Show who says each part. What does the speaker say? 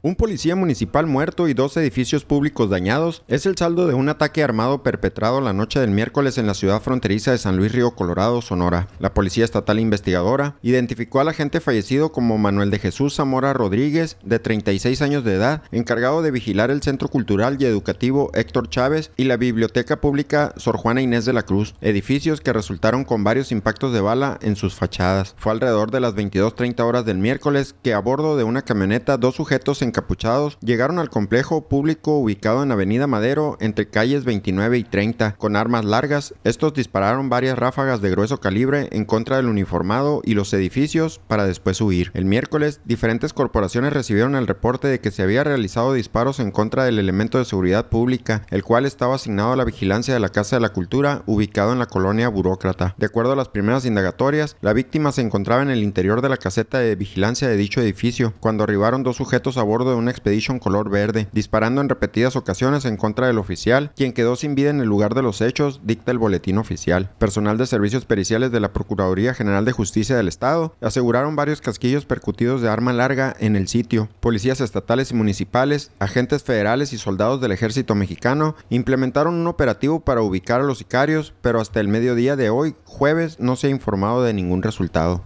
Speaker 1: Un policía municipal muerto y dos edificios públicos dañados es el saldo de un ataque armado perpetrado la noche del miércoles en la ciudad fronteriza de San Luis Río Colorado, Sonora. La Policía Estatal Investigadora identificó al agente fallecido como Manuel de Jesús Zamora Rodríguez, de 36 años de edad, encargado de vigilar el Centro Cultural y Educativo Héctor Chávez y la Biblioteca Pública Sor Juana Inés de la Cruz, edificios que resultaron con varios impactos de bala en sus fachadas. Fue alrededor de las 22.30 horas del miércoles que a bordo de una camioneta dos sujetos se encapuchados llegaron al complejo público ubicado en Avenida Madero entre calles 29 y 30 con armas largas. Estos dispararon varias ráfagas de grueso calibre en contra del uniformado y los edificios para después huir. El miércoles, diferentes corporaciones recibieron el reporte de que se había realizado disparos en contra del elemento de seguridad pública, el cual estaba asignado a la vigilancia de la Casa de la Cultura ubicado en la colonia burócrata. De acuerdo a las primeras indagatorias, la víctima se encontraba en el interior de la caseta de vigilancia de dicho edificio cuando arribaron dos sujetos a bordo de una expedición color verde, disparando en repetidas ocasiones en contra del oficial, quien quedó sin vida en el lugar de los hechos, dicta el boletín oficial. Personal de servicios periciales de la Procuraduría General de Justicia del Estado aseguraron varios casquillos percutidos de arma larga en el sitio. Policías estatales y municipales, agentes federales y soldados del ejército mexicano implementaron un operativo para ubicar a los sicarios, pero hasta el mediodía de hoy, jueves, no se ha informado de ningún resultado.